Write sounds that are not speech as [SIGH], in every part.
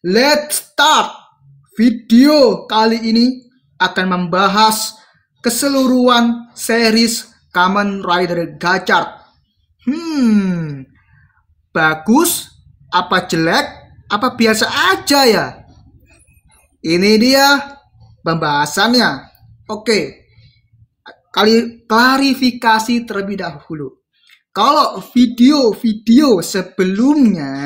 Let's start! Video kali ini akan membahas keseluruhan series Kamen Rider Gachard. Hmm, bagus? Apa jelek? Apa biasa aja ya? Ini dia pembahasannya. Oke, kali klarifikasi terlebih dahulu. Kalau video-video sebelumnya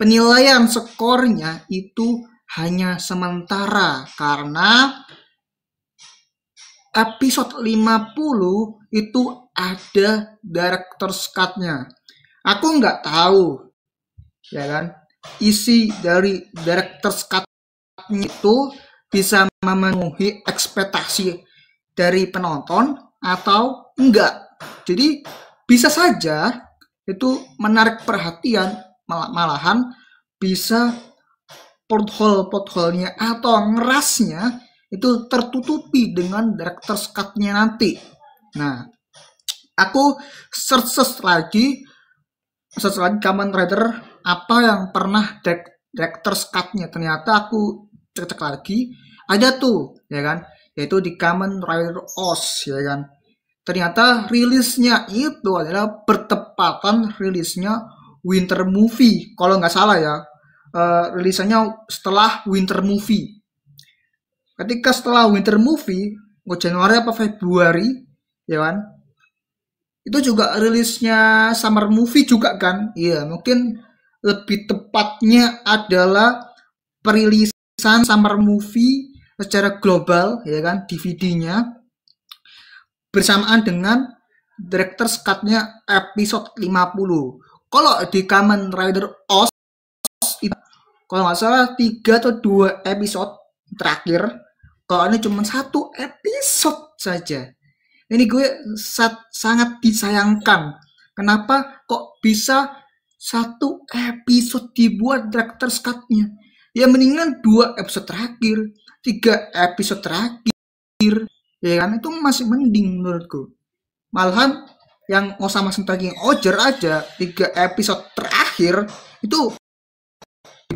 penilaian skornya itu hanya sementara karena episode 50 itu ada director's cut-nya. Aku nggak tahu, ya kan? Isi dari director's cut itu bisa memenuhi ekspektasi dari penonton atau enggak. Jadi bisa saja itu menarik perhatian malahan bisa porthole nya atau ngerasnya itu tertutupi dengan director's cut-nya nanti. Nah, aku search-search lagi search lagi Kamen Rider apa yang pernah director's cut-nya. Ternyata aku cek-cek lagi ada tuh, ya kan? Yaitu di Kamen Rider os, ya kan? Ternyata rilisnya itu adalah bertepatan rilisnya Winter Movie kalau nggak salah ya uh, rilisannya setelah Winter Movie ketika setelah Winter Movie mau oh, Januari apa Februari ya kan itu juga rilisnya Summer Movie juga kan iya mungkin lebih tepatnya adalah perilisan Summer Movie secara global ya kan DVD-nya bersamaan dengan director's cut-nya episode 50 kalau di Kamen Rider Oz itu kalau nggak salah tiga atau dua episode terakhir kalau ini cuma satu episode saja ini gue sat, sangat disayangkan kenapa kok bisa satu episode dibuat director cut-nya ya mendingan dua episode terakhir tiga episode terakhir ya kan itu masih mending menurutku malahan yang Osama Sentaging Ojer aja tiga episode terakhir itu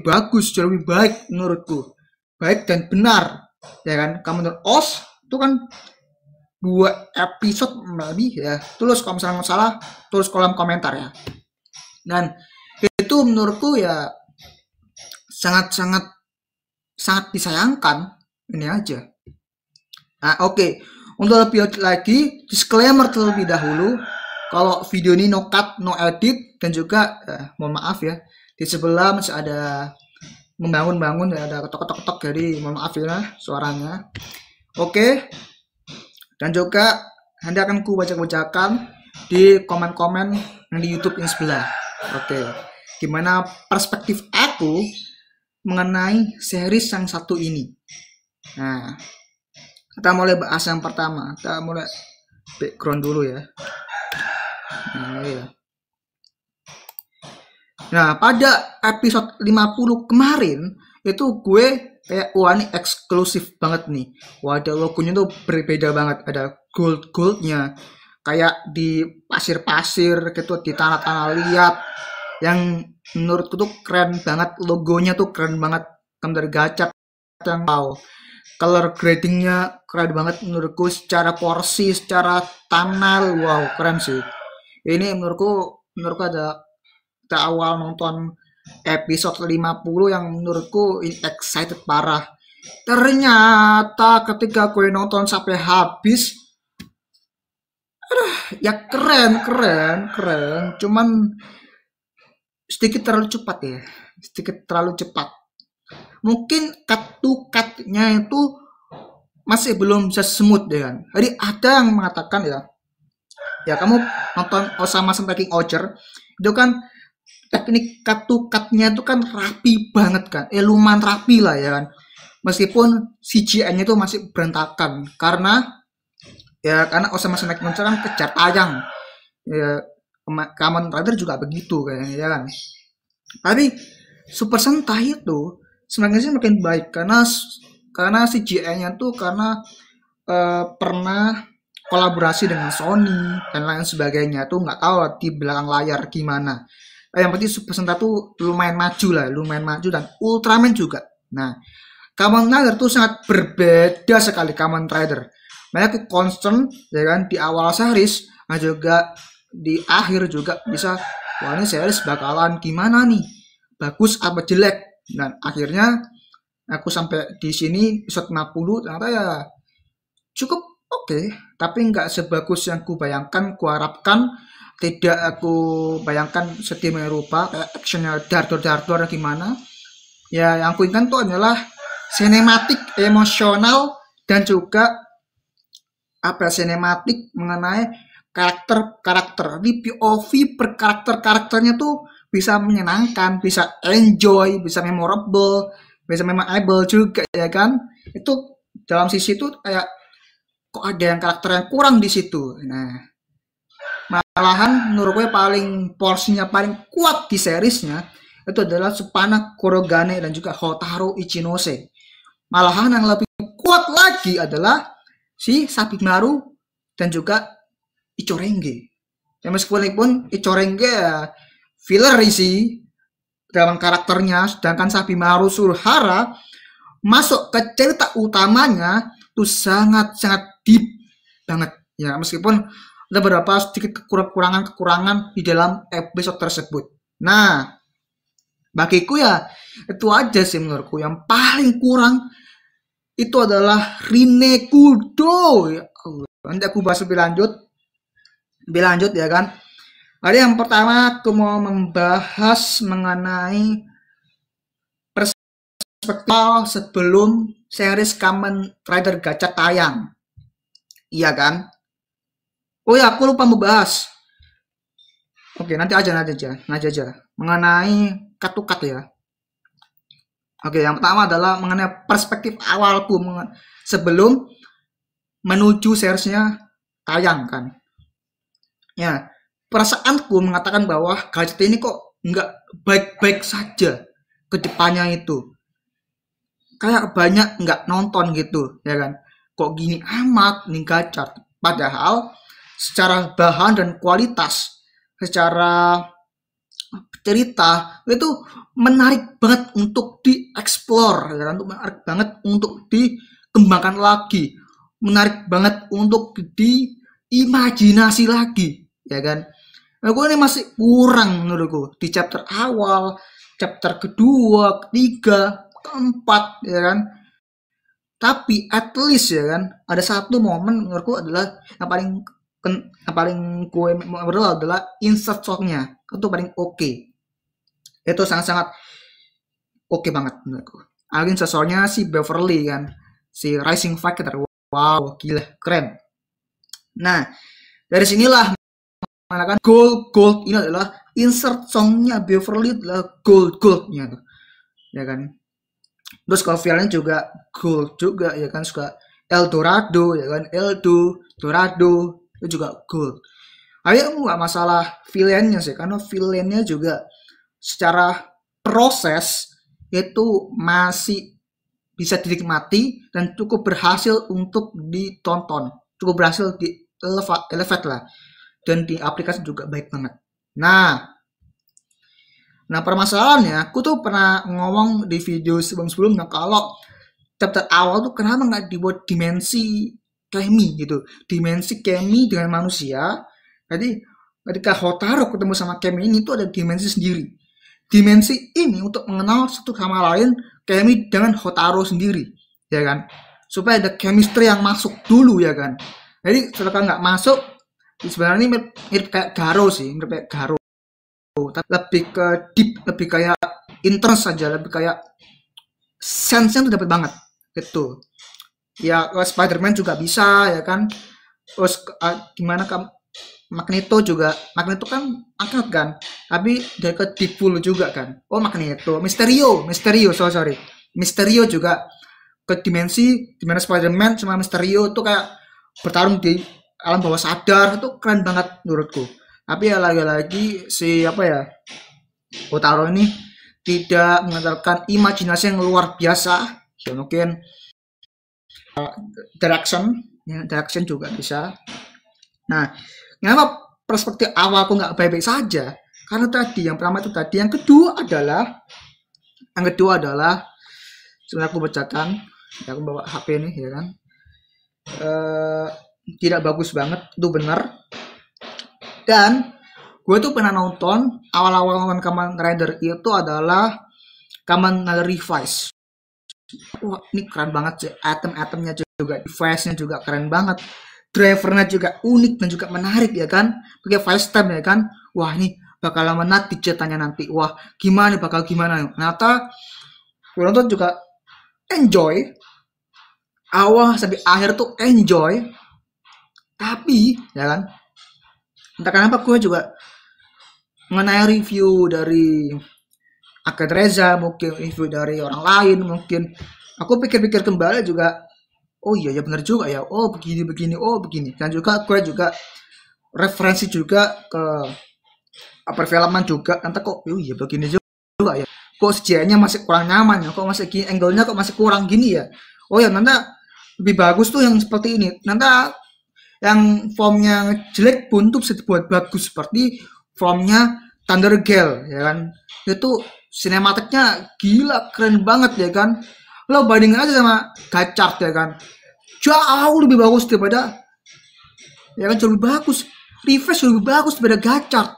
bagus jauh lebih baik menurutku baik dan benar ya kan kamu Os itu kan dua episode lebih ya tulis kalau misalnya nggak salah tulis kolom komentar ya dan itu menurutku ya sangat sangat sangat disayangkan ini aja nah, oke okay. untuk lebih lagi disclaimer terlebih dahulu kalau video ini no cut, no edit dan juga eh, mohon maaf ya di sebelah masih ada membangun-bangun ya ada ketok-ketok-ketok jadi mohon maaf ya suaranya. Oke. Dan juga nanti akan ku baca-bacakan di komen-komen yang di YouTube yang sebelah. Oke. Gimana perspektif aku mengenai series yang satu ini? Nah, kita mulai bahas yang pertama. Kita mulai background dulu ya. Nah, iya. nah, pada episode 50 kemarin itu gue kayak wah ini eksklusif banget nih. Wadah logonya tuh berbeda banget. Ada gold-goldnya kayak di pasir-pasir gitu di tanah-tanah liat yang menurutku tuh keren banget logonya tuh keren banget kemder gacak yang wow color gradingnya keren banget menurutku secara porsi secara tanah wow keren sih ini menurutku menurutku ada kita awal nonton episode 50 yang menurutku excited parah ternyata ketika gue nonton sampai habis aduh, ya keren keren keren cuman sedikit terlalu cepat ya sedikit terlalu cepat mungkin katu katnya itu masih belum bisa smooth ya kan jadi ada yang mengatakan ya ya kamu nonton Osama King Ocher itu kan teknik cut to nya itu kan rapi banget kan eh lumayan rapi lah ya kan meskipun CGI-nya itu masih berantakan karena ya karena Osama King Ocher kan kejar tayang ya Kamen Rider juga begitu kayaknya ya kan tapi Super Sentai itu semakin sih makin baik karena karena CGI-nya tuh karena uh, pernah kolaborasi dengan Sony dan lain sebagainya tuh nggak tahu di belakang layar gimana eh, yang penting peserta tuh lumayan maju lah lumayan maju dan Ultraman juga nah Kamen Rider tuh sangat berbeda sekali Kamen Rider mereka concern ya kan di awal series nah juga di akhir juga bisa wah ini series bakalan gimana nih bagus apa jelek dan akhirnya aku sampai di sini episode 60 ternyata ya cukup oke okay tapi nggak sebagus yang ku bayangkan, ku harapkan tidak aku bayangkan sedemikian rupa actionnya dardor-dardor gimana ya yang aku inginkan tuh adalah sinematik emosional dan juga apa sinematik mengenai karakter karakter di POV per karakter karakternya tuh bisa menyenangkan bisa enjoy bisa memorable bisa memorable juga ya kan itu dalam sisi itu kayak kok ada yang karakter yang kurang di situ nah malahan menurut gue paling porsinya paling kuat di seriesnya itu adalah Supana Kurogane dan juga Hotaru Ichinose malahan yang lebih kuat lagi adalah si Sabimaru dan juga Ichorenge ya meskipun Ichorenge ya filler isi dalam karakternya sedangkan Sabimaru Surhara masuk ke cerita utamanya itu sangat-sangat deep banget ya meskipun ada beberapa sedikit kekurangan-kekurangan di dalam episode tersebut. Nah, bagiku ya itu aja sih menurutku yang paling kurang itu adalah Rine Kudo. Ya Allah. Nanti aku bahas lebih lanjut. Lebih lanjut ya kan. Ada yang pertama aku mau membahas mengenai perspektif sebelum series Kamen Rider Gacha tayang. Iya kan? Oh ya, aku lupa membahas. Oke, nanti aja, nanti aja, nanti aja. Mengenai katukat ya. Oke, yang pertama adalah mengenai perspektif awalku, sebelum menuju seharusnya tayang kan. Ya, perasaanku mengatakan bahwa gadget ini kok nggak baik-baik saja ke depannya itu. Kayak banyak nggak nonton gitu, ya kan kok gini amat nih gacat padahal secara bahan dan kualitas secara cerita itu menarik banget untuk dieksplor ya, untuk menarik banget untuk dikembangkan lagi menarik banget untuk diimajinasi lagi ya kan nah, ini masih kurang menurutku di chapter awal chapter kedua ketiga keempat ya kan tapi at least ya kan ada satu momen menurutku adalah yang paling yang paling kue berdua adalah insert songnya itu paling oke okay. itu sangat-sangat oke okay banget menurutku Alin sesornya si Beverly kan si Rising Fighter wow gila keren nah dari sinilah mana kan gold gold ini adalah insert songnya Beverly adalah gold goldnya tuh ya kan Terus kalau juga gold juga ya kan suka El Dorado ya kan El Do Dorado itu juga gold. ayo nggak masalah villainnya sih karena villainnya juga secara proses itu masih bisa dinikmati dan cukup berhasil untuk ditonton cukup berhasil di elevate lah dan di aplikasi juga baik banget. Nah, Nah permasalahannya, aku tuh pernah ngomong di video sebelum-sebelumnya kalau chapter awal tuh kenapa nggak dibuat dimensi kemi gitu, dimensi kemi dengan manusia. Jadi ketika Hotaru ketemu sama kemi ini tuh ada dimensi sendiri. Dimensi ini untuk mengenal satu sama lain kemi dengan Hotaru sendiri, ya kan? Supaya ada chemistry yang masuk dulu ya kan. Jadi setelah nggak masuk, sebenarnya ini mirip kayak Garo sih, mirip kayak Garo tapi lebih ke deep lebih kayak interest saja lebih kayak sense tuh dapat banget gitu ya Spider-Man juga bisa ya kan terus uh, gimana kamu Magneto juga Magneto kan angkat kan tapi dia ke deep full juga kan oh Magneto Misterio Misterio so sorry Misterio juga ke dimensi dimana Spider-Man sama Misterio itu kayak bertarung di alam bawah sadar itu keren banget menurutku tapi ya lagi-lagi si apa ya Otaro ini tidak mengandalkan imajinasi yang luar biasa ya mungkin uh, eh, direction ya, direction juga bisa nah kenapa perspektif aku nggak baik-baik saja karena tadi yang pertama itu tadi yang kedua adalah yang kedua adalah sebenarnya aku bacakan ya aku bawa HP ini ya kan uh, tidak bagus banget itu benar dan gue tuh pernah nonton awal-awal nonton Kamen Rider itu adalah Kamen Rider Revise. Wah, ini keren banget sih item-itemnya juga, device-nya juga keren banget. Drivernya juga unik dan juga menarik ya kan. Pakai face time ya kan. Wah, ini bakal nanti ceritanya nanti. Wah, gimana bakal gimana? Ternyata gue nonton juga enjoy awal sampai akhir tuh enjoy tapi ya kan entah kenapa gue juga mengenai review dari Akad Reza mungkin review dari orang lain mungkin aku pikir-pikir kembali juga oh iya ya benar juga ya oh begini begini oh begini dan juga gue juga referensi juga ke apa eh, filman juga nanti kok oh iya begini juga ya kok sejanya masih kurang nyaman ya kok masih gini angle-nya kok masih kurang gini ya oh ya nanti lebih bagus tuh yang seperti ini nanti yang formnya jelek pun tuh bisa dibuat bagus seperti formnya Thunder Girl ya kan itu sinematiknya gila keren banget ya kan lo bandingin aja sama Gachard ya kan jauh lebih bagus daripada ya kan jauh lebih bagus refresh lebih bagus daripada Gachard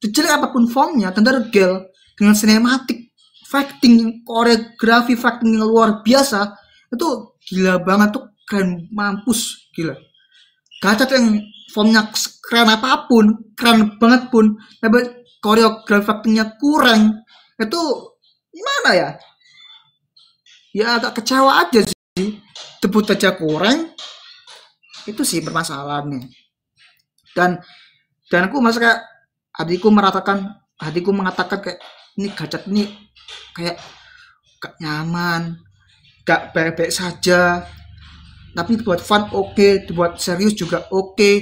jelek apapun formnya Thunder Girl dengan sinematik fighting koreografi fighting yang luar biasa itu gila banget tuh keren mampus gila kaca yang formnya keren apapun, keren banget pun, tapi koreografinya kurang, itu gimana ya? Ya agak kecewa aja sih. Debut aja kurang, itu sih permasalahannya. Dan dan aku masa kayak hatiku meratakan, hatiku mengatakan kayak ini gacet ini kayak gak nyaman, gak bebek saja, tapi buat fun oke okay. dibuat serius juga oke okay.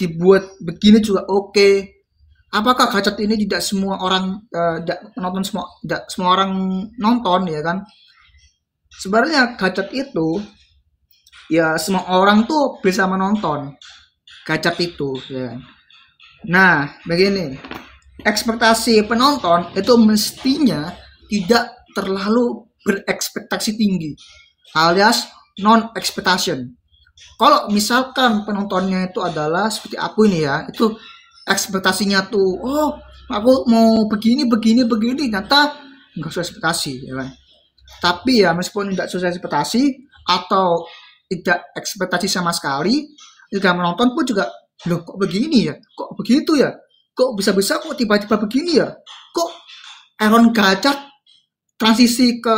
dibuat begini juga oke okay. apakah kacat ini tidak semua orang uh, tidak nonton semua tidak semua orang nonton ya kan sebenarnya kacat itu ya semua orang tuh bisa menonton kacat itu ya nah begini ekspektasi penonton itu mestinya tidak terlalu berekspektasi tinggi alias non expectation. Kalau misalkan penontonnya itu adalah seperti aku ini ya, itu ekspektasinya tuh, oh aku mau begini begini begini, ternyata nggak sesuai ekspektasi, ya kan? Tapi ya meskipun tidak sesuai ekspektasi atau tidak ekspektasi sama sekali, juga menonton pun juga, loh kok begini ya, kok begitu ya, kok bisa-bisa kok tiba-tiba begini ya, kok Aaron Gajah transisi ke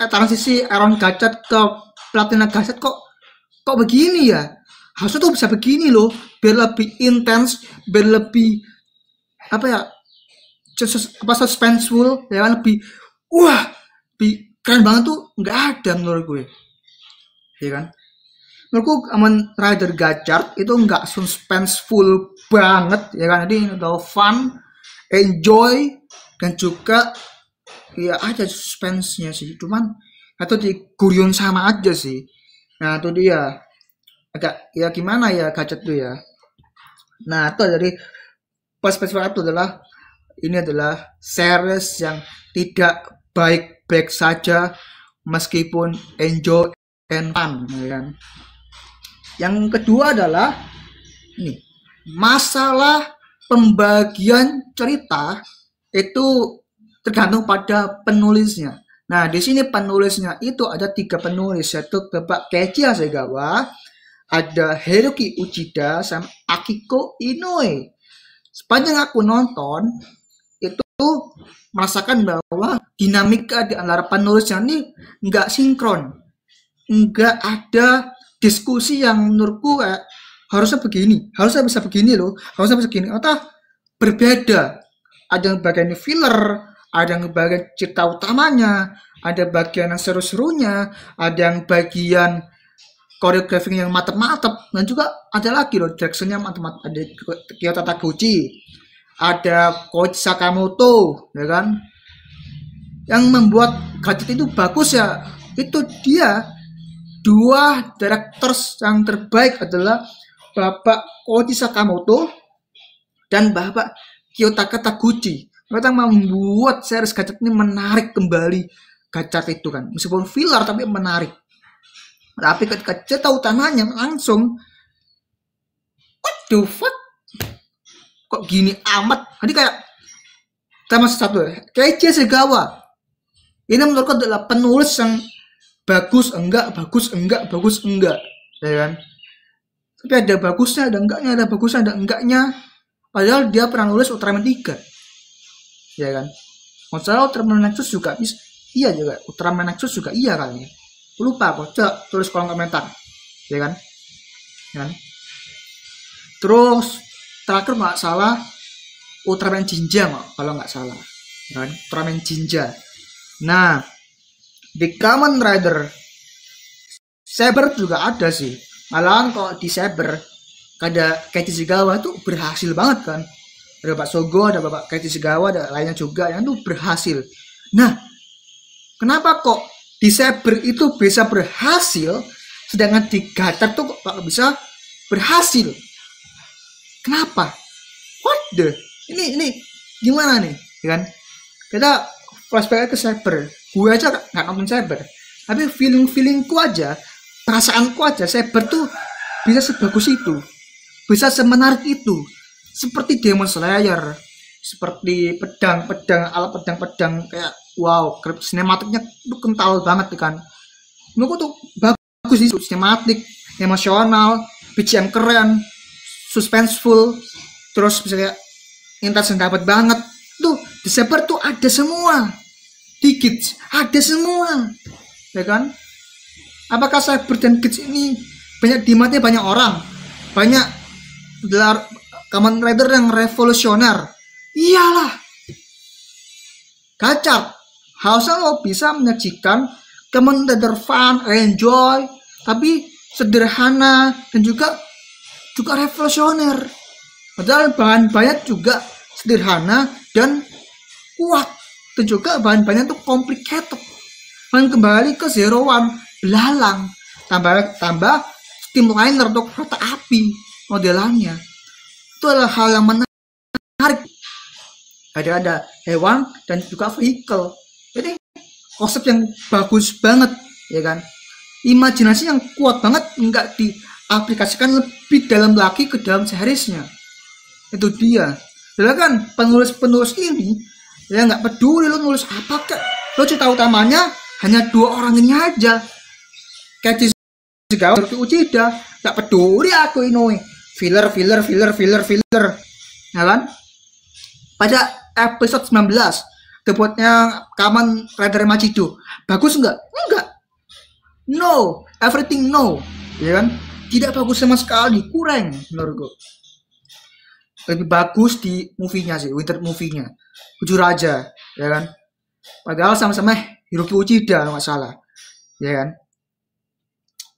eh, transisi Aaron Gadget ke Platina Gadget kok kok begini ya harusnya tuh bisa begini loh biar lebih intens biar lebih apa ya just, apa suspenseful ya kan lebih wah lebih keren banget tuh nggak ada menurut gue ya kan menurutku Aman Rider Gacard itu nggak suspenseful banget ya kan jadi udah fun enjoy dan juga ya ada suspense-nya sih cuman atau di kurion sama aja sih nah itu dia agak ya gimana ya gadget tuh ya nah itu dari perspektif itu adalah ini adalah series yang tidak baik-baik saja meskipun enjoy and fun ya kan? yang kedua adalah ini masalah pembagian cerita itu tergantung pada penulisnya. Nah, di sini penulisnya itu ada tiga penulis, yaitu Bapak Keiji Hasegawa, ada Hiroki Uchida, sama Akiko Inoue. Sepanjang aku nonton, itu merasakan bahwa dinamika di antara penulisnya ini nggak sinkron. Nggak ada diskusi yang menurutku eh, harusnya begini, harusnya bisa begini loh, harusnya bisa begini. Atau berbeda. Ada yang bagian filler, ada yang bagian cerita utamanya, ada bagian yang seru-serunya, ada yang bagian koreografi yang matem matem, dan juga ada lagi loh directionnya mantep-mantep, ada Kyoto Takuchi, ada Coach Sakamoto, ya kan? Yang membuat gadget itu bagus ya, itu dia dua directors yang terbaik adalah Bapak Koji Sakamoto dan Bapak Kiyotaka Taguchi mereka membuat series gacat ini menarik kembali gacat itu kan. Meskipun filler tapi menarik. Tapi ketika tahu utamanya langsung what the fuck? Kok gini amat? Ini kayak sama satu ya. Kece Segawa. Ini menurutku adalah penulis yang bagus enggak, bagus enggak, bagus enggak. Ya kan? tapi ada bagusnya ada enggaknya ada bagusnya ada enggaknya padahal dia pernah nulis Ultraman 3 ya kan masalah Ultraman Nexus juga bisa iya juga Ultraman Nexus juga iya kali ya lupa kok cek tulis kolom komentar ya kan ya kan terus terakhir nggak salah Ultraman Jinja kalau nggak salah ya kan Ultraman Jinja nah di Kamen Rider Saber juga ada sih malahan kok di Saber kada Keiichigawa tuh berhasil banget kan ada Pak Sogo, ada Bapak Kaiti Segawa, ada lainnya juga yang itu berhasil. Nah, kenapa kok di cyber itu bisa berhasil, sedangkan di gater tuh kok bisa berhasil? Kenapa? What the? Ini ini gimana nih, ya kan? Kita flashback ke cyber. Gue aja nggak ngomong cyber, tapi feeling feelingku aja, perasaanku aja cyber tuh bisa sebagus itu, bisa semenarik itu, seperti Demon Slayer seperti pedang-pedang alat pedang-pedang kayak wow sinematiknya tuh kental banget kan menurutku tuh bagus sih sinematik emosional BGM keren suspenseful terus misalnya yang dapat banget tuh Desember tuh ada semua dikit ada semua ya kan apakah saya dan kids ini banyak dimatnya banyak orang banyak gelar Kamen Rider yang revolusioner. Iyalah. kacar. Harusnya lo bisa menyajikan Kamen Rider fun, enjoy, tapi sederhana dan juga juga revolusioner. Padahal bahan banyak juga sederhana dan kuat dan juga bahan banyak tuh complicated. Dan kembali ke Zero One, belalang, tambah tambah streamliner untuk kereta api modelannya itu adalah hal yang menarik ada ada hewan dan juga vehicle ini konsep yang bagus banget ya kan imajinasi yang kuat banget nggak diaplikasikan lebih dalam lagi ke dalam seharisnya. itu dia Lalu kan penulis-penulis ini ya nggak peduli lo nulis apa kek lo cerita utamanya hanya dua orang ini aja kayak di segawa udah nggak peduli aku ini filler filler filler filler filler ya kan pada episode 19 debutnya Kaman Rider Machido bagus enggak enggak no everything no ya kan tidak bagus sama sekali kurang menurut gue lebih bagus di movie-nya sih winter movie-nya jujur aja ya kan padahal sama-sama Hiroki Uchida nggak salah ya kan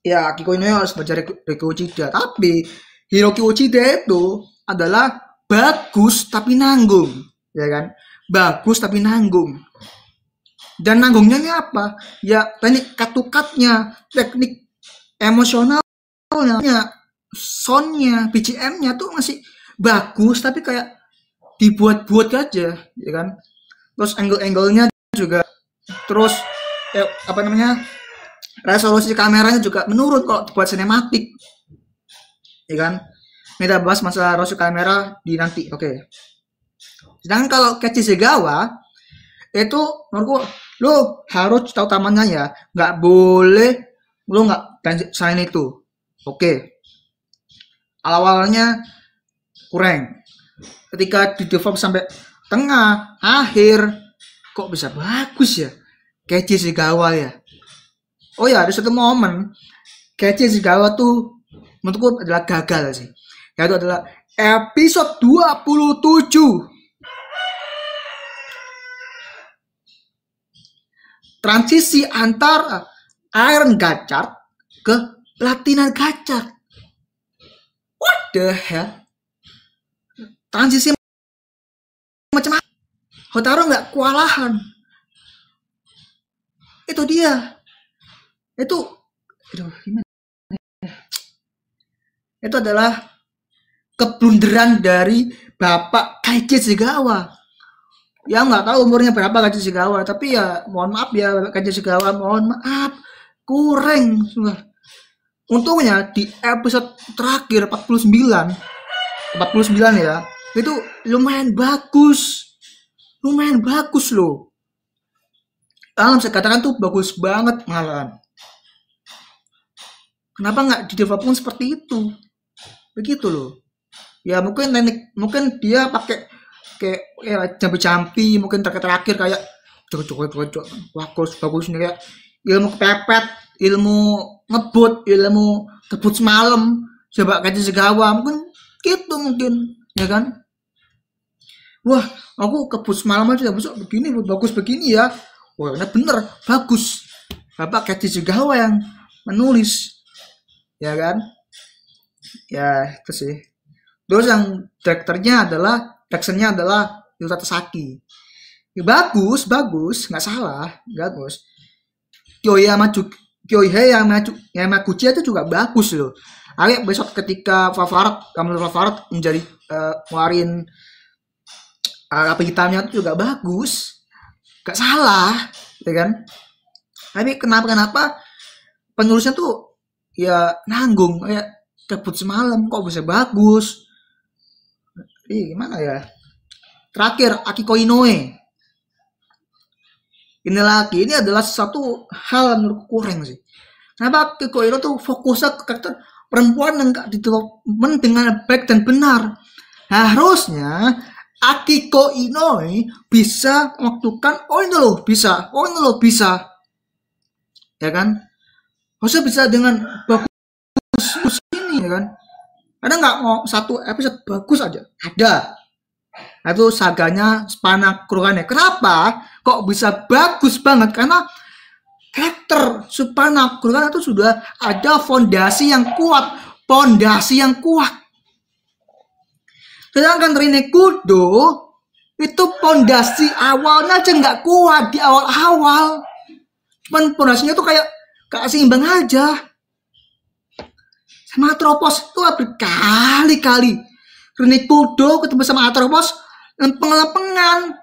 ya Kiko Inoue harus belajar Hiroki Uchida tapi Hiroki Uchida itu adalah bagus tapi nanggung, ya kan? Bagus tapi nanggung. Dan nanggungnya ini apa? Ya teknik katukatnya, teknik emosionalnya, sonnya, BGM-nya tuh masih bagus tapi kayak dibuat-buat aja, ya kan? Terus angle-angle-nya juga, terus eh, apa namanya resolusi kameranya juga menurun kok buat sinematik ya kan kita bahas masalah rosokan kamera di nanti oke okay. sedangkan kalau catchy Segawa itu menurutku lo harus tahu tamannya ya nggak boleh lo nggak selain itu oke okay. awalnya kurang ketika di develop sampai tengah akhir kok bisa bagus ya catchy Segawa ya oh ya ada satu momen Keiichi Segawa tuh menurutku adalah gagal sih yaitu adalah episode 27 transisi antara eh, Iron gacar ke platina gacar what the hell transisi macam apa Hotaro nggak kewalahan itu dia itu aduh gimana itu adalah keblunderan dari Bapak Kaiichi Segawa. Ya nggak tahu umurnya berapa Kaiichi Segawa, tapi ya mohon maaf ya Bapak Kaiichi Segawa, mohon maaf kurang. Untungnya di episode terakhir 49 49 ya, itu lumayan bagus. Lumayan bagus loh. Alam saya katakan tuh bagus banget malahan. Kenapa nggak di develop seperti itu? begitu loh ya mungkin teknik mungkin dia pakai kayak ya, campi campi mungkin terakhir-terakhir kayak cok cok cok cok bagus bagus nih ya ilmu kepepet ilmu ngebut ilmu kebut semalam coba kaji segawa mungkin gitu mungkin ya kan wah aku kebut semalam aja besok begini bagus begini ya wah ini bener bagus bapak kaji segawa yang menulis ya kan ya itu sih terus yang direkturnya adalah directionnya adalah Yuta Tasaki ya, bagus bagus nggak salah bagus Kyoya maju Kyoya yang Macu yang maju itu juga bagus loh Akhirnya besok ketika Favart Kamil Favart menjadi uh, eh, warin uh, eh, apa hitamnya itu juga bagus gak salah ya kan tapi kenapa kenapa penulisnya tuh ya nanggung ya debut semalam kok bisa bagus Ih, gimana ya terakhir Akiko Inoue ini lagi ini adalah satu hal menurutku kurang sih kenapa Akiko Inoue tuh fokusnya ke karakter perempuan yang gak development dengan baik dan benar harusnya Akiko Inoue bisa waktukan oh ini loh bisa oh ini loh bisa ya kan harusnya bisa dengan bagus gitu kan ada nggak mau satu episode bagus aja ada nah, itu saganya Spana Kurane kenapa kok bisa bagus banget karena karakter Supana Kurane itu sudah ada fondasi yang kuat fondasi yang kuat sedangkan rinekudo Kudo itu fondasi awalnya aja nggak kuat di awal-awal cuman fondasinya tuh kayak kasih seimbang aja Atropos itu berkali-kali. Renik Kudo ketemu sama Atropos dan lempengan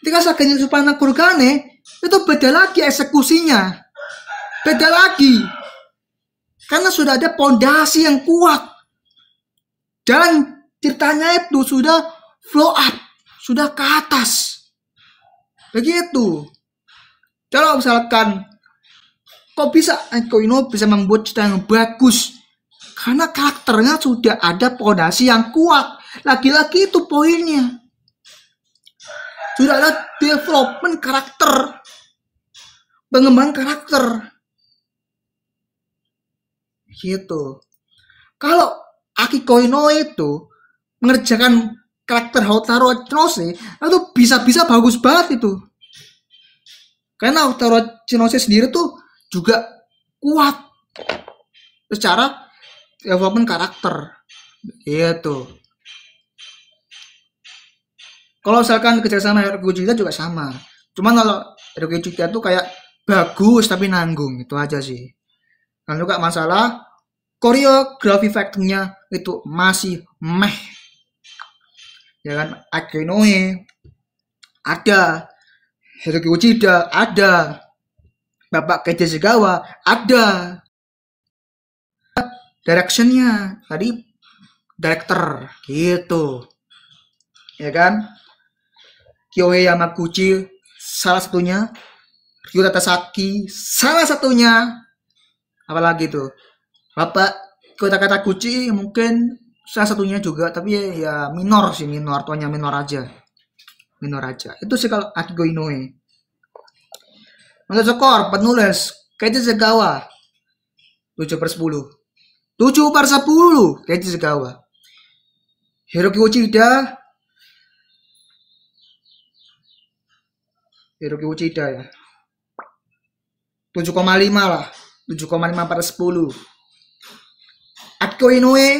Ketika Saganya Supana Kurgane itu beda lagi eksekusinya. Beda lagi. Karena sudah ada pondasi yang kuat. Dan ceritanya itu sudah flow up. Sudah ke atas. Begitu. Kalau misalkan Kok bisa eh, Koino bisa membuat cerita yang bagus? Karena karakternya sudah ada pondasi yang kuat. Lagi-lagi itu poinnya. Sudah ada development karakter. Pengembangan karakter. Gitu. Kalau Akiko Inoue itu mengerjakan karakter Houtaro Chinose itu bisa-bisa bagus banget itu. Karena Houtaro Chinose sendiri tuh juga kuat secara development karakter gitu kalau misalkan kerja sama Hercules juga sama cuman kalau Hero Cita tuh kayak bagus tapi nanggung itu aja sih dan juga masalah koreografi fightingnya itu masih meh ya kan Akinoe ada Hiroki Uchida ada Bapak Keiji Segawa ada directionnya tadi director gitu ya kan Kyohei Yamaguchi salah satunya Ryu Tatasaki salah satunya apalagi tuh Bapak kota kata kuci mungkin salah satunya juga tapi ya, ya minor sih minor tuanya minor aja minor aja itu sih kalau Akigo Inoue untuk skor penulis Keiji Segawa 7 per 10 7 per 10 Keiji Segawa Hiroki Uchida Hiroki Uchida ya 7,5 lah 7,5 per 10 Akio Inoue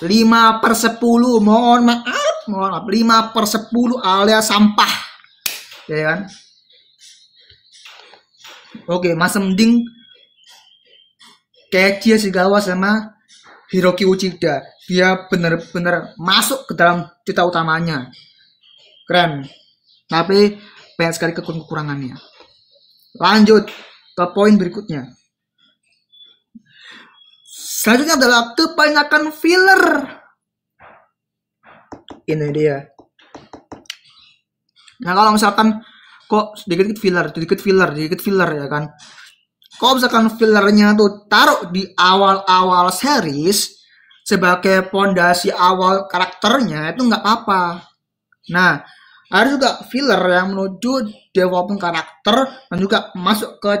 5 per 10 mohon maaf mohon maaf 5 per 10 alias sampah ya kan Oke, okay, Mas Mending si Shigawa sama Hiroki Uchida. Dia bener-bener masuk ke dalam cerita utamanya. Keren. Tapi banyak sekali kekurangannya. Lanjut ke poin berikutnya. Selanjutnya adalah kebanyakan filler. Ini dia. Nah kalau misalkan kok sedikit filler sedikit filler sedikit filler ya kan kok misalkan fillernya tuh taruh di awal-awal series sebagai pondasi awal karakternya itu nggak apa-apa nah ada juga filler yang menuju development karakter dan juga masuk ke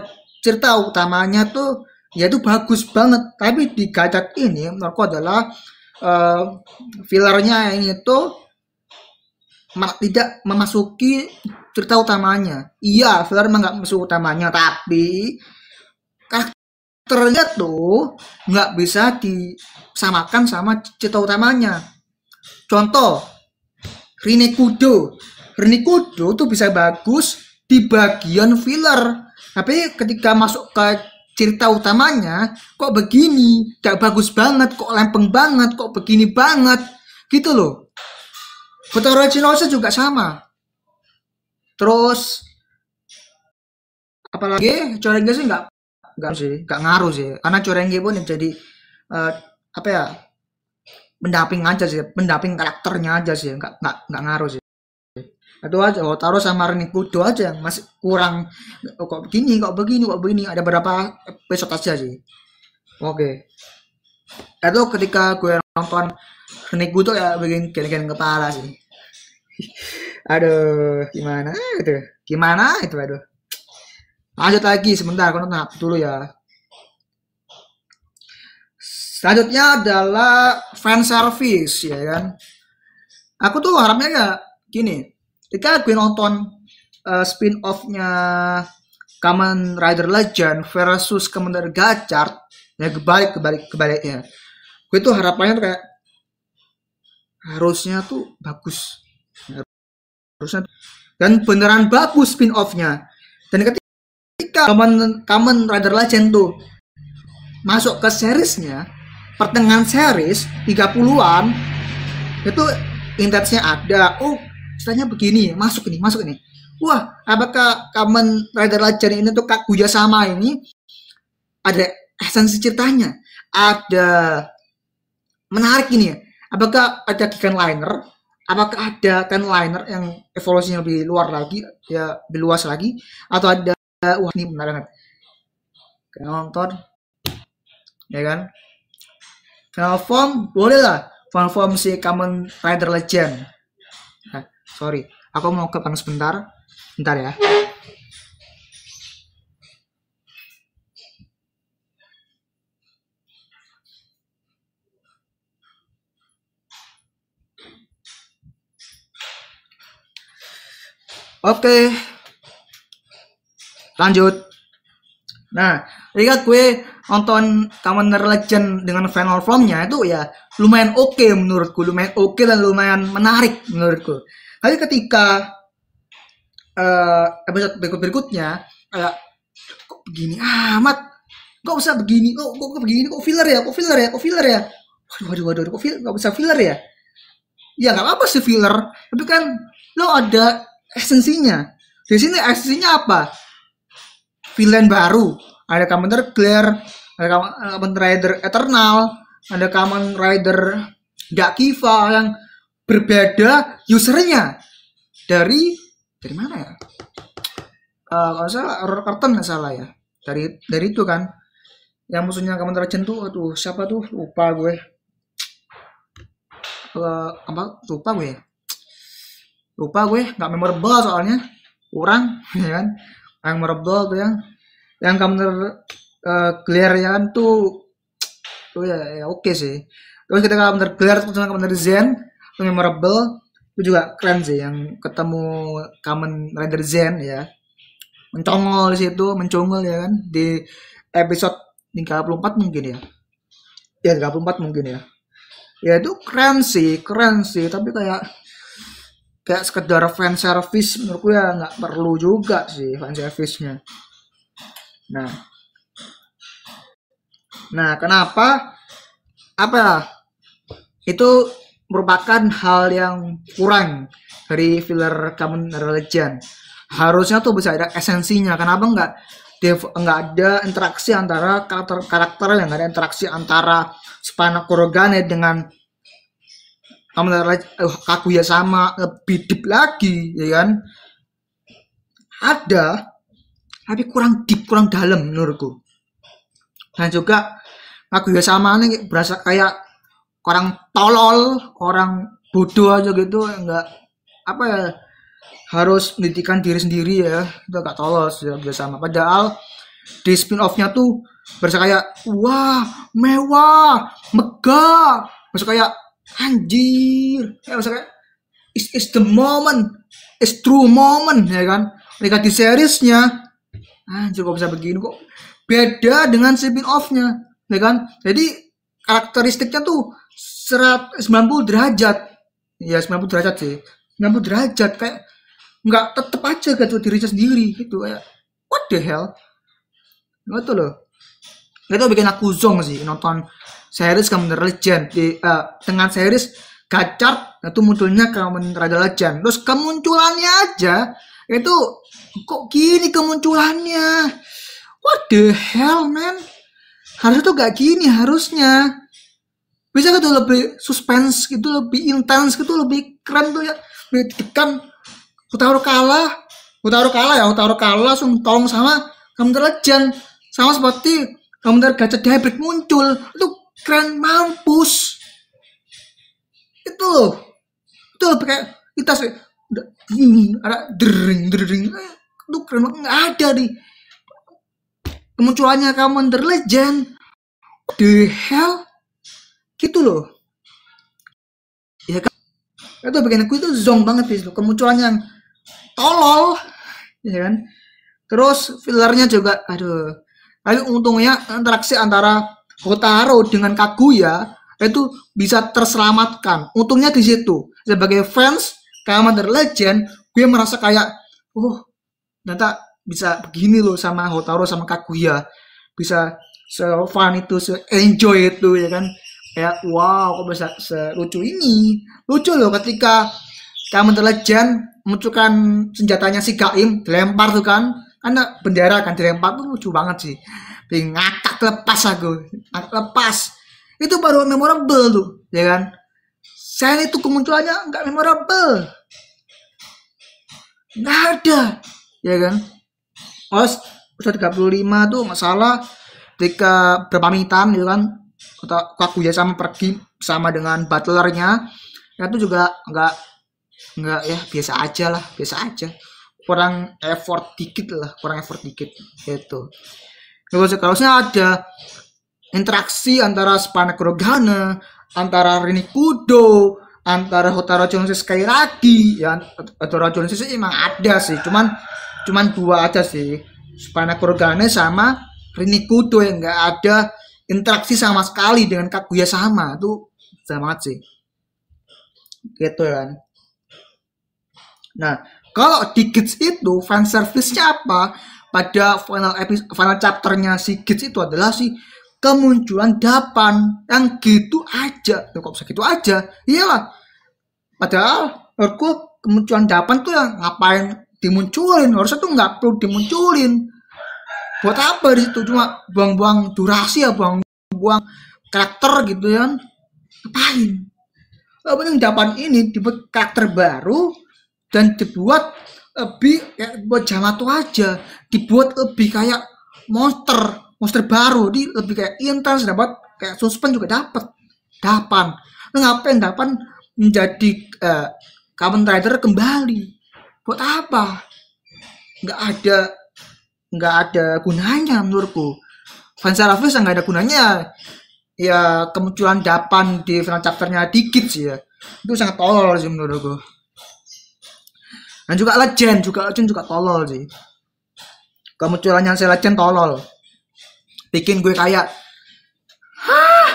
cerita utamanya tuh yaitu bagus banget tapi di gadget ini menurutku adalah uh, fillernya ini tuh tidak memasuki cerita utamanya iya filler emang nggak masuk utamanya tapi karakternya tuh nggak bisa disamakan sama cerita utamanya contoh Rine Kudo Rine Kudo tuh bisa bagus di bagian filler tapi ketika masuk ke cerita utamanya kok begini gak bagus banget kok lempeng banget kok begini banget gitu loh Kotoro Cinosa juga sama terus apalagi corengge sih nggak nggak sih nggak ngaruh sih karena corengge pun yang jadi uh, apa ya pendamping aja sih pendamping karakternya aja sih nggak nggak nggak ngaruh sih itu aja oh, taruh sama Reni Kudo aja masih kurang oh, kok begini kok begini kok begini ada berapa episode aja sih oke okay. itu ketika gue nonton Reni Kudo ya bikin geleng-geleng kepala sih [LAUGHS] aduh gimana itu gimana itu aduh lanjut lagi sebentar aku nonton dulu ya selanjutnya adalah fan service ya kan aku tuh harapnya ya gini ketika gue nonton uh, eh, spin offnya Kamen Rider Legend versus Kamen Rider Gachard ya kebalik kebalik kebalik ya gue tuh harapannya tuh kayak harusnya tuh bagus harusnya dan beneran bagus spin offnya dan ketika Kamen, Kamen Rider Legend tuh masuk ke seriesnya pertengahan series 30-an itu intensnya ada oh ceritanya begini masuk ini masuk ini wah apakah Kamen Rider Legend ini tuh Kaguya sama ini ada esensi ceritanya ada menarik ini ya apakah ada Kikan Liner apakah ada ten liner yang evolusinya lebih luar lagi ya lebih luas lagi atau ada wah ini benar banget kalian nonton ya kan final form boleh lah final form si Common Rider Legend nah, sorry aku mau ke sebentar bentar ya Oke. Lanjut. Nah, lihat gue nonton Commoner Legend dengan final formnya itu ya lumayan oke okay menurutku, lumayan oke okay dan lumayan menarik menurutku. Tapi ketika uh, episode berikut-berikutnya kayak kok begini amat, kok bisa begini, kok, kok, kok begini, kok filler ya, kok filler ya, kok filler ya. Waduh, waduh, waduh, kok filler, kok bisa filler ya? Ya nggak apa-apa sih filler, tapi kan lo ada esensinya. Di sini esensinya apa? Villain baru, ada Kamen Rider Glare, ada eh, Kamen Rider Eternal, ada Kamen Rider Dakiva yang berbeda usernya dari dari mana ya? Uh, kalau salah error Curtain nggak salah ya. Dari dari itu kan yang musuhnya Kamen Rider tuh aduh siapa tuh lupa gue. Uh, apa lupa gue ya? lupa gue nggak memorable soalnya kurang [LAUGHS] ya kan yang memorable tuh yang yang kamu uh, clear ya kan tuh tuh ya, ya oke okay sih terus kamu bener clear terus bener zen tuh memorable itu juga keren sih yang ketemu Kamen Rider Zen ya mencongol di situ mencongol ya kan di episode 34 mungkin ya ya 34 mungkin ya ya itu keren sih keren sih tapi kayak kayak sekedar fan service menurutku ya nggak perlu juga sih fan service-nya. Nah. Nah, kenapa apa Itu merupakan hal yang kurang dari filler Kamen Legend. Harusnya tuh bisa ada esensinya. Kenapa nggak nggak ada interaksi antara karakter-karakter yang ada interaksi antara Spana Kurogane dengan kamu eh, kaku ya sama lebih deep lagi ya kan ada tapi kurang deep kurang dalam menurutku dan juga ya sama nih berasa kayak orang tolol orang bodoh aja gitu enggak apa ya harus pendidikan diri sendiri ya itu agak tolol sih ya sama padahal di spin offnya tuh berasa kayak wah mewah megah berasa kayak anjir ya maksudnya it's, it's the moment it's true moment ya kan mereka di seriesnya anjir kok bisa begini kok beda dengan spin offnya ya kan jadi karakteristiknya tuh serap 90 derajat ya 90 derajat sih 90 derajat kayak nggak tetep aja gitu dirinya sendiri gitu kayak what the hell gitu tuh loh itu bikin aku zong sih nonton series Kamen Rider Legend di uh, dengan series Gacard itu munculnya Kamen Rider Legend terus kemunculannya aja itu kok gini kemunculannya what the hell man harusnya tuh gak gini harusnya bisa gitu lebih suspense gitu lebih intens gitu lebih keren tuh ya lebih tekan utaruh kalah utaruh kalah ya utaruh kalah langsung tong sama Kamen Rider Legend sama seperti Kamen Rider di Hybrid muncul itu keren mampus itu loh itu loh pakai kita sih ada dering dering itu keren banget nggak ada di kemunculannya kamu Under Legend the hell gitu loh ya kan itu bagian aku itu zong banget sih kemunculannya yang tolol ya kan terus fillernya juga aduh tapi untungnya interaksi antara Hotaro dengan Kaguya itu bisa terselamatkan. Untungnya di situ. Sebagai fans Commander Legend, gue merasa kayak, oh, ternyata bisa begini loh sama Hotaro sama Kaguya. Bisa se fun itu, se enjoy itu ya kan. Ya, wow, kok bisa selucu ini. Lucu loh ketika Commander Legend munculkan senjatanya si Gaim dilempar tuh kan. anak bendera kan dilempar tuh lucu banget sih ngakak lepas aku lepas itu baru memorable tuh ya kan saya itu kemunculannya nggak memorable nggak ada ya kan os puluh lima tuh masalah ketika berpamitan gitu kan kata ya sama pergi sama dengan butlernya ya itu juga nggak nggak ya biasa aja lah biasa aja kurang effort dikit lah kurang effort dikit itu. Memang ya, seharusnya ada interaksi antara spanakrogana, antara rini kudo, antara Hotara Jonesis sekali lagi ya Hotara Jonesis emang ada sih cuman cuman dua aja sih spanakrogana sama rini kudo yang nggak ada interaksi sama sekali dengan Kaguya sama itu sama sih gitu kan nah kalau di Kids itu fanservice-nya apa pada final episode final chapternya si Gits itu adalah si kemunculan Dapan yang gitu aja ya, kok bisa gitu aja iyalah padahal aku kemunculan Dapan tuh yang ngapain dimunculin harusnya tuh nggak perlu dimunculin buat apa di situ cuma buang-buang durasi ya buang-buang karakter gitu ya kan? ngapain Lalu penting Dapan ini dibuat karakter baru dan dibuat lebih kayak buat tuh aja dibuat lebih kayak monster monster baru di lebih kayak intens dapat kayak suspen juga dapat dapan ngapain dapan menjadi uh, eh, Kamen Rider kembali buat apa nggak ada nggak ada gunanya menurutku fan service nggak ada gunanya ya kemunculan dapan di final chapternya dikit sih ya itu sangat tolol sih menurutku dan juga legend juga legend juga tolol sih kemunculannya si legend tolol bikin gue kayak hah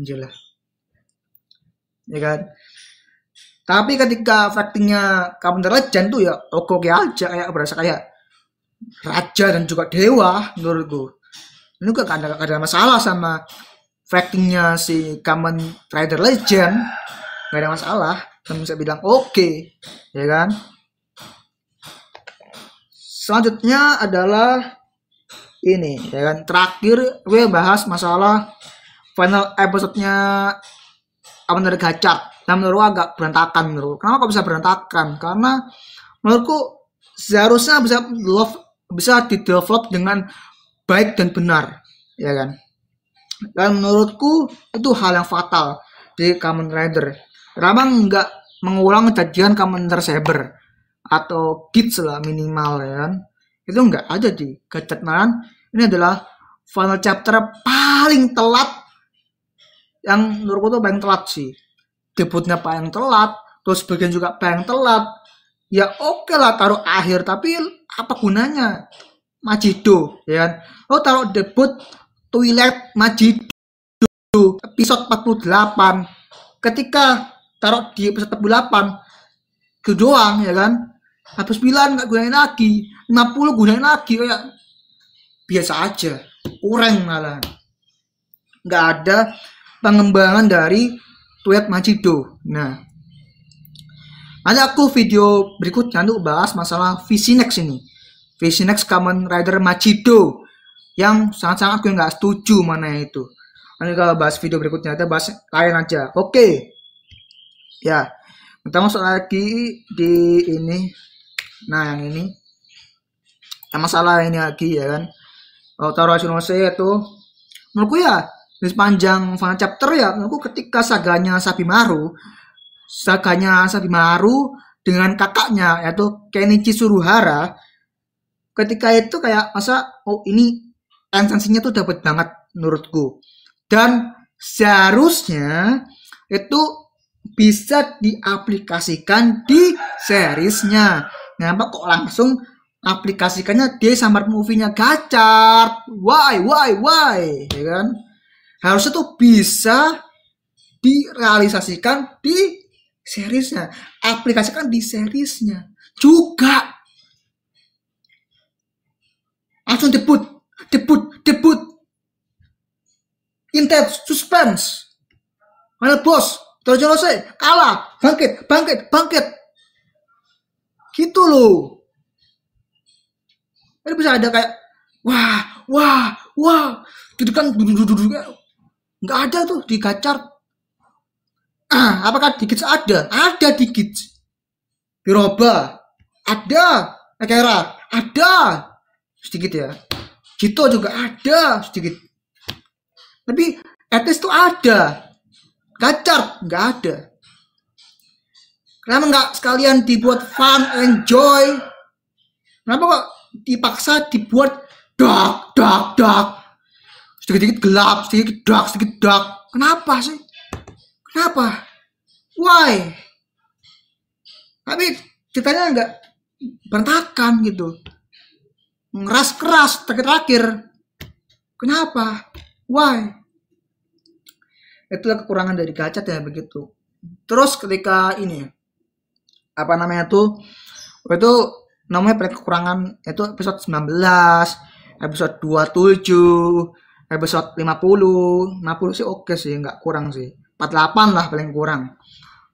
anjir lah ya kan tapi ketika fightingnya Carpenter Legend tuh ya oke oke aja kayak berasa kayak raja dan juga dewa gue. ini gak ada, gak ada masalah sama fightingnya si Kamen Rider Legend gak ada masalah kamu bisa bilang oke okay. ya kan Selanjutnya adalah ini ya kan terakhir gue bahas masalah final episode-nya apa dari gacar. nah menurut gue agak berantakan menurut kenapa kok bisa berantakan karena menurutku seharusnya bisa love bisa develop dengan baik dan benar ya kan dan menurutku itu hal yang fatal di Kamen Rider Ramang nggak mengulang kejadian Kamen Rider Saber atau kids lah minimal ya kan itu nggak ada di kecernalan ini adalah final chapter paling telat yang menurutku tuh paling telat sih debutnya paling telat terus bagian juga paling telat ya oke okay lah taruh akhir tapi apa gunanya Majido ya kan lo taruh debut toilet Majido episode 48 ketika taruh di episode 48 itu doang ya kan habis bilang nggak gunain lagi 50 gunain lagi kayak biasa aja kurang malah nggak ada pengembangan dari tweet Majido nah ada aku video berikutnya untuk bahas masalah Visinex ini Visinex Kamen Rider Majido yang sangat-sangat gue nggak setuju mana itu nanti kalau bahas video berikutnya kita bahas lain aja oke okay. ya kita masuk lagi di ini nah yang ini yang masalah ini lagi ya kan Lautaro saya itu menurutku ya di sepanjang final chapter ya menurutku ketika saganya maru saganya maru dengan kakaknya yaitu Kenichi Suruhara ketika itu kayak masa oh ini esensinya tuh dapat banget menurutku dan seharusnya itu bisa diaplikasikan di seriesnya Kenapa kok langsung aplikasikannya dia Smart Movie-nya gacar Why, why, why? Ya kan? Harusnya tuh bisa direalisasikan di seriesnya. Aplikasikan di seriesnya juga. Langsung debut, debut, debut. Intense, suspense. Mana bos? Terus kalah, bangkit, bangkit, bangkit. Gitu loh. Jadi kan bisa ada kayak wah, wah, wah. Gitu kan duduk nggak ada tuh di gacar. Ah, apakah dikit ada? Ada dikit. Diroba. Ada. Ekera. Ada. Sedikit ya. gitu juga ada sedikit. Tapi etis tuh ada. Gacar nggak ada. Kenapa nggak sekalian dibuat fun, enjoy? Kenapa kok dipaksa dibuat dark, dark, dark? Sedikit-sedikit gelap, sedikit dark, sedikit dark. Kenapa sih? Kenapa? Why? Tapi ceritanya nggak berantakan gitu. Ngeras keras terakhir-terakhir. Kenapa? Why? Itulah kekurangan dari gacat ya begitu. Terus ketika ini ya, apa namanya tuh itu namanya peringkat kekurangan itu episode 19 episode 27 episode 50 50 sih oke sih nggak kurang sih 48 lah paling kurang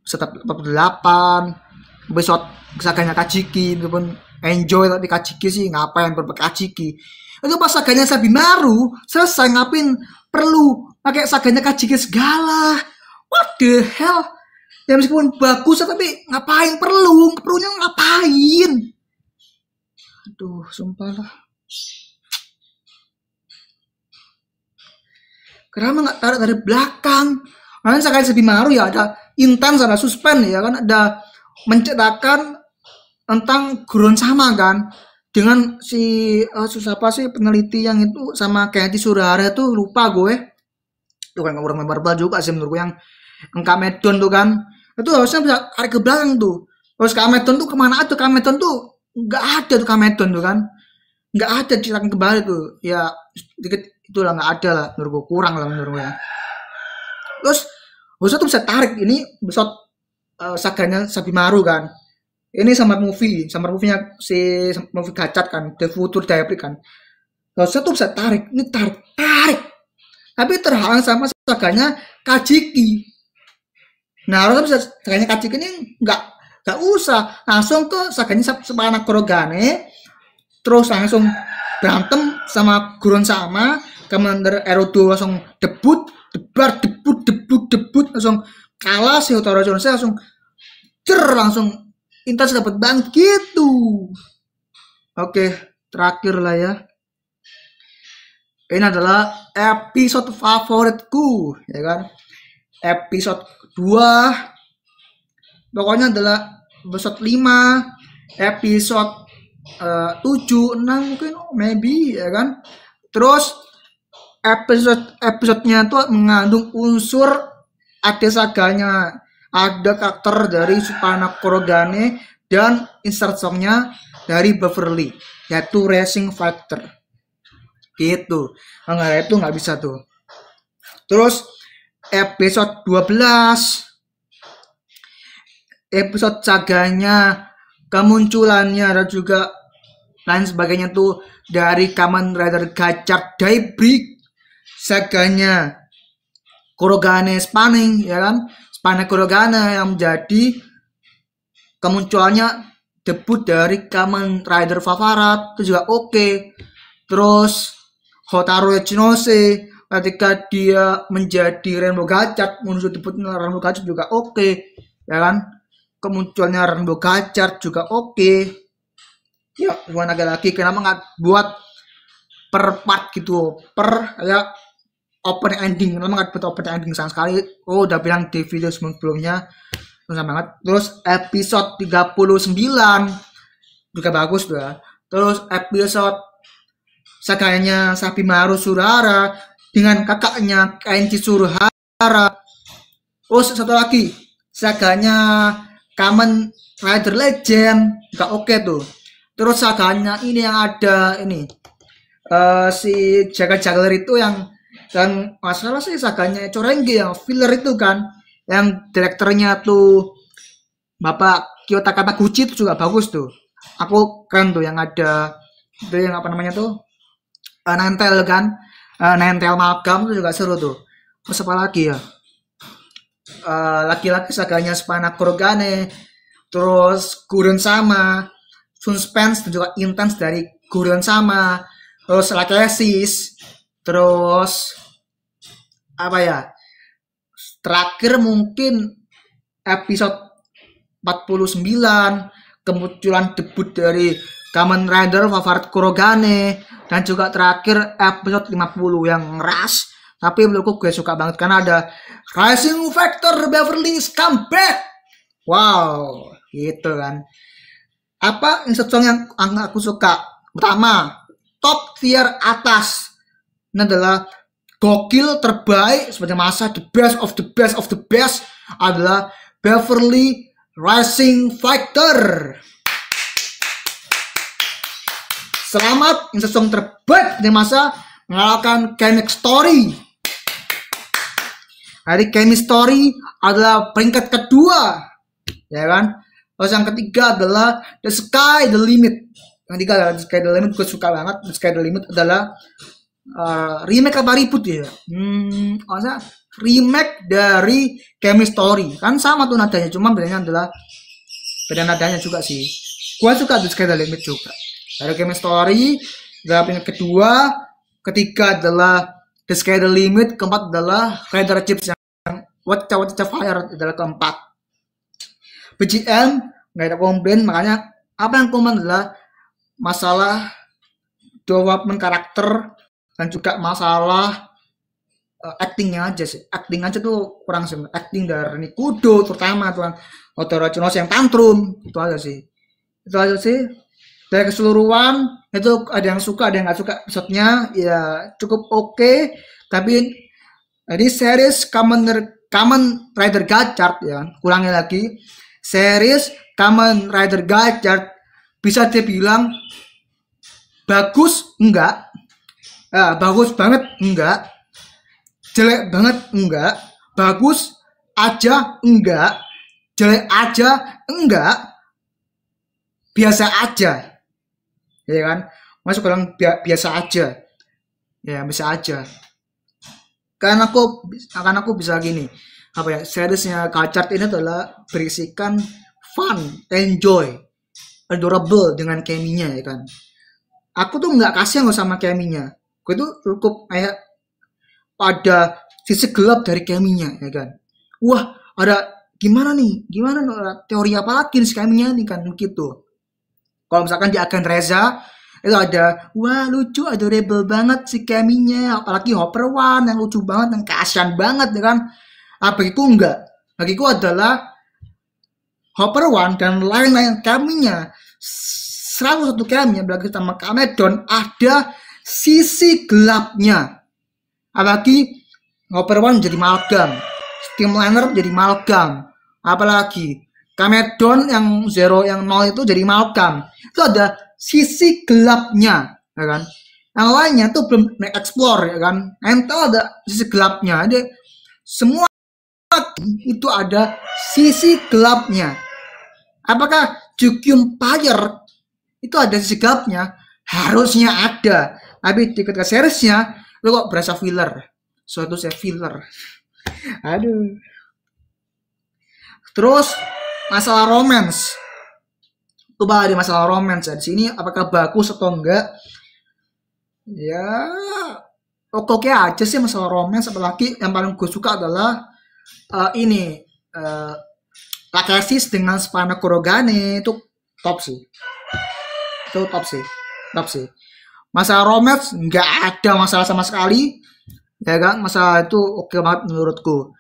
setap 48 episode saganya Kajiki itu pun enjoy tapi Kajiki sih ngapain berbagai Kajiki itu pas saganya baru selesai ngapin perlu pakai saganya Kajiki segala what the hell ya meskipun bagus tapi ngapain perlu perlunya ngapain aduh sumpah lah Kenapa nggak tarik dari belakang? Karena sekali sedih maru ya ada intan ada suspend ya kan ada menceritakan tentang ground sama kan dengan si uh, eh, siapa sih peneliti yang itu sama kayak di Surahara itu lupa gue itu kan kurang memorable juga sih menurut gue yang Engkak Medon tuh kan itu harusnya bisa tarik ke belakang tuh terus Kameton tuh kemana tuh Kameton tuh nggak ada tuh Kameton tuh kan nggak ada cerita kembali tuh ya sedikit itulah nggak ada lah menurut gue kurang lah menurut gue terus harusnya tuh bisa tarik ini besok uh, eh, saganya Maru kan ini sama movie sama movie-nya si movie kacat kan The Future Diablik kan harusnya tuh bisa tarik ini tarik tarik tapi terhalang sama saganya Kajiki Nah, orang bisa sakanya kacik ini nggak nggak usah langsung tuh ke sakanya anak korogane terus langsung berantem sama gurun sama Commander Erodo langsung debut debar debut debut debut langsung kalah sih Utara Jones langsung cer langsung Intas dapat banget gitu oke terakhir lah ya ini adalah episode favoritku ya kan episode 2 pokoknya adalah episode 5 episode uh, 7 6 mungkin oh, maybe ya kan terus episode episodenya itu mengandung unsur saganya ada karakter dari Supana Korogane dan insert songnya dari Beverly yaitu Racing Factor gitu nggak itu nggak bisa tuh terus episode 12 episode jaganya, kemunculannya dan juga lain sebagainya tuh dari Kamen Rider Gacak Daybreak saganya Kurogane Spanning ya kan Spanning Kurogane yang menjadi kemunculannya debut dari Kamen Rider Favarat itu juga oke okay. terus Hotaru Echinose ketika dia menjadi Rainbow Gacat menuju debut Rainbow Gacat juga oke okay, ya kan kemunculannya Rainbow Gacat juga oke okay. ya bukan lagi-lagi kenapa nggak buat per part gitu per ya open ending kenapa nggak buat open ending sama sekali oh udah bilang di video sebelumnya susah banget terus episode 39 juga bagus tuh ya terus episode sekayanya Sapi Maru Surara dengan kakaknya Kain Kenji Suruhara. Terus satu lagi, saganya Kamen Rider Legend enggak oke okay tuh. Terus saganya ini yang ada ini uh, si Jaga jagler itu yang dan masalah sih saganya Corenggi yang filler itu kan yang direkturnya tuh Bapak Kiyotaka Taguchi itu juga bagus tuh. Aku kan tuh yang ada itu yang apa namanya tuh uh, Nantel kan uh, Nentel Malcolm itu juga seru tuh terus apa lagi ya uh, laki-laki saganya Spana Kurgane terus Gurun sama Suspense juga intens dari Gurun sama terus lakesis. terus apa ya terakhir mungkin episode 49 kemunculan debut dari Kamen Rider Favorit Kurogane dan juga terakhir episode 50 yang ngeras tapi menurutku gue suka banget karena ada Rising Factor Beverly Hills wow gitu kan apa insert song yang aku suka pertama top tier atas ini adalah gokil terbaik sebagai masa the best of the best of the best adalah Beverly Rising Factor Selamat song terbaik di masa mengalahkan Kemek Story. Hari Kemek Story adalah peringkat kedua, ya kan? Terus yang ketiga adalah The Sky The Limit. Yang ketiga adalah The Sky The Limit, gue suka banget. The Sky The Limit adalah uh, remake apa ribut ya? Hmm, apa remake dari Kemek Story. Kan sama tuh nadanya, cuma bedanya adalah beda nadanya juga sih. Gue suka The Sky The Limit juga. Lalu Story, dalam yang kedua, ketiga adalah the sky the limit, keempat adalah radar chips yang wacca the fire adalah keempat. BGM, nggak ada komplain, makanya apa yang komplain adalah masalah development karakter dan juga masalah uh, actingnya aja sih acting aja tuh kurang sih acting dari Nikudo terutama tuan Otoro Chinos yang tantrum itu aja sih itu aja sih dari keseluruhan itu ada yang suka ada yang nggak suka episode ya cukup oke okay, tapi jadi series Kamen Kamen Rider Gacard ya kurangnya lagi series Kamen Rider Gacard bisa dibilang bagus enggak ya, bagus banget enggak jelek banget enggak bagus aja enggak jelek aja enggak biasa aja ya kan masuk orang biasa aja ya bisa aja karena aku akan aku bisa gini apa ya seriesnya kacart ini adalah berisikan fun enjoy adorable dengan keminya ya kan aku tuh nggak kasih nggak sama keminya gue tuh cukup kayak pada sisi gelap dari keminya ya kan wah ada gimana nih gimana teori apa lagi nih keminya nih kan begitu kalau misalkan di agen Reza, itu ada, wah lucu, adorable banget si Keminya, apalagi Hopper One yang lucu banget, yang kasihan banget, ya kan? Nah, bagiku enggak. Bagiku adalah Hopper One dan lain-lain Keminya, selalu satu Keminya, apalagi sama Kamedon, ada sisi gelapnya. Apalagi Hopper One jadi malgam, Steamliner jadi malgam, apalagi Kamedon yang zero yang nol itu jadi Malcolm itu ada sisi gelapnya ya kan yang lainnya tuh belum explore ya kan Entel ada sisi gelapnya ada semua itu ada sisi gelapnya apakah Jukyum Payer itu ada sisi gelapnya harusnya ada tapi ke seriesnya lu kok berasa filler suatu saya filler [LAUGHS] aduh terus masalah romance itu bakal ada masalah romance ya. di sini apakah bagus atau enggak ya oke-oke aja sih masalah romance apalagi yang paling gue suka adalah uh, ini uh, eh, Lakasis dengan Spana Kurogane itu top sih itu top sih top sih masalah romance nggak ada masalah sama sekali ya kan masalah itu oke okay banget menurutku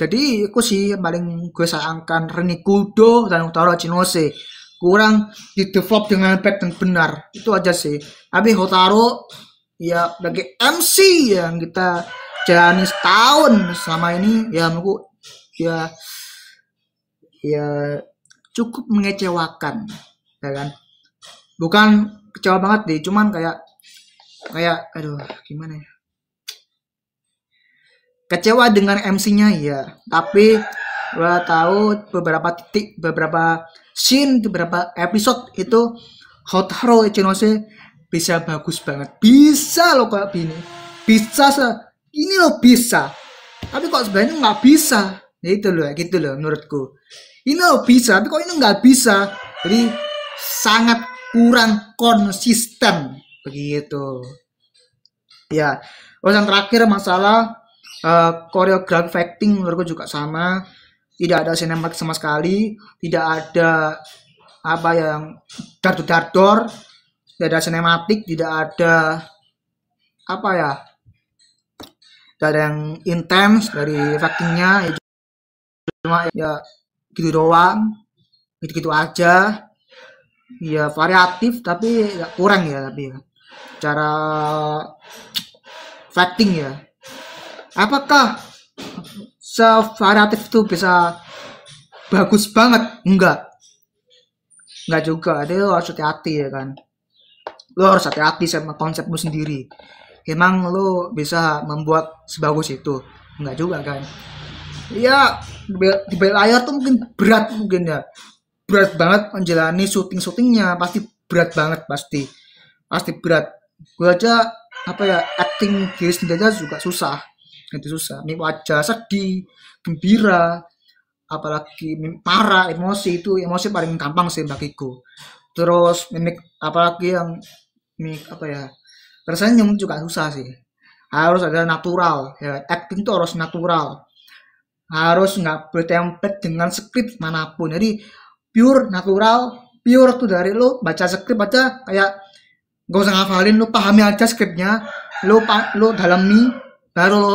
jadi aku sih paling gue sayangkan Reni Kudo dan Utara Chinose kurang di develop dengan pet yang benar itu aja sih tapi Hotaro ya bagi MC yang kita jalani setahun selama ini ya aku ya ya cukup mengecewakan ya kan bukan kecewa banget deh cuman kayak kayak aduh gimana ya kecewa dengan MC-nya ya tapi gue tahu beberapa titik beberapa scene beberapa episode itu hot hero Echinose bisa bagus banget bisa loh kak ini bisa ini loh bisa tapi kok sebenarnya nggak bisa ya itu loh gitu loh menurutku ini loh bisa tapi kok ini nggak bisa jadi sangat kurang konsisten begitu ya terus terakhir masalah uh, koreografi fighting menurutku juga sama tidak ada sinematik sama sekali tidak ada apa yang dardo dardor tidak ada sinematik tidak ada apa ya tidak ada yang intens dari fightingnya ya cuma ya gitu doang gitu gitu aja ya variatif tapi ya, kurang ya tapi ya. cara fighting ya apakah self variatif itu bisa bagus banget? Enggak. Enggak juga. Jadi lo harus hati-hati ya kan. Lo harus hati-hati sama konsepmu sendiri. Emang lo bisa membuat sebagus itu? Enggak juga kan. Ya di balik layar tuh mungkin berat mungkin ya. Berat banget menjalani syuting-syutingnya pasti berat banget pasti. Pasti berat. Gue aja apa ya acting diri sendiri aja juga susah ganti susah ini wajah sedih gembira apalagi parah emosi itu emosi paling gampang sih bagiku terus mimik apalagi yang mimik apa ya rasanya juga susah sih harus ada natural ya acting itu harus natural harus nggak bertempet dengan skrip manapun jadi pure natural pure tuh dari lo baca skrip aja kayak gak usah ngafalin lo pahami aja skripnya Lo lo dalami baru lo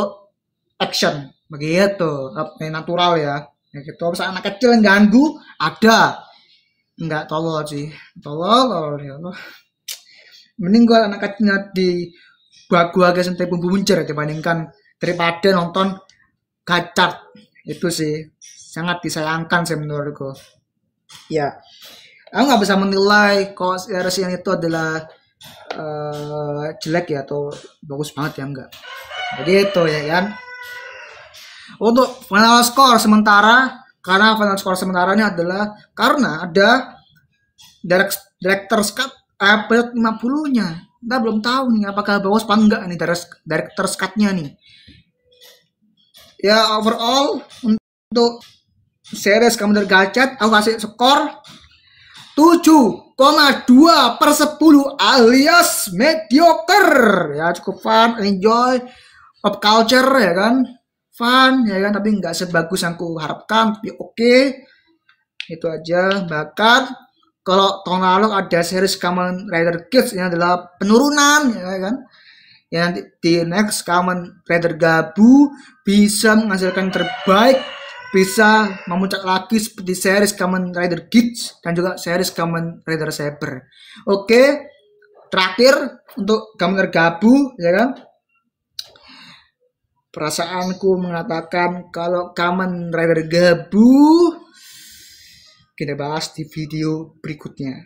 action begitu natural ya, ya gitu bisa anak kecil yang ganggu ada nggak tolol sih tolol tolol ya Allah mending gua anak kecilnya di gua gua guys sentai bumbu muncer dibandingkan daripada nonton kacat itu sih sangat disayangkan sih gua. ya aku nggak bisa menilai kalau yang itu adalah uh, jelek ya atau bagus banget ya enggak jadi itu ya kan untuk final score sementara karena final score sementaranya adalah karena ada director cut episode 50-nya. Kita belum tahu nih apakah bagus apa enggak nih director cut-nya nih. Ya overall untuk series Commander Gadget aku kasih skor 7,2 per 10 alias mediocre ya cukup fun enjoy pop culture ya kan fun ya kan tapi nggak sebagus yang ku harapkan tapi oke okay. itu aja bahkan kalau tahun lalu ada series Kamen Rider Kids ini adalah penurunan ya kan yang di, di next Kamen Rider Gabu bisa menghasilkan terbaik bisa memuncak lagi seperti series Kamen Rider Kids dan juga series Kamen Rider Saber. Oke, terakhir untuk Kamen Rider Gabu ya kan Perasaanku mengatakan kalau Kamen Rider Gabu kita bahas di video berikutnya.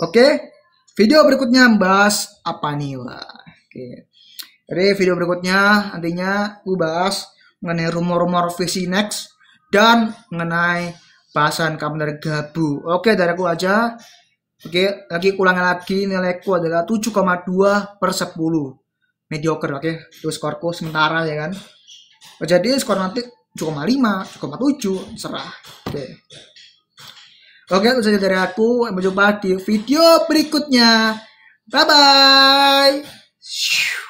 Oke, video berikutnya bahas apa nih Wah? Oke. Jadi video berikutnya nantinya aku bahas mengenai rumor-rumor visi next dan mengenai bahasan Kamen Rider Gabu. Oke, dari aku aja. Oke, lagi ulangi lagi ku adalah 7,2 per 10 mediocre oke okay? itu skorku sementara ya kan oh, jadi skor nanti cukup 5 cukup 7 serah oke okay. oke itu saja dari aku sampai jumpa di video berikutnya bye bye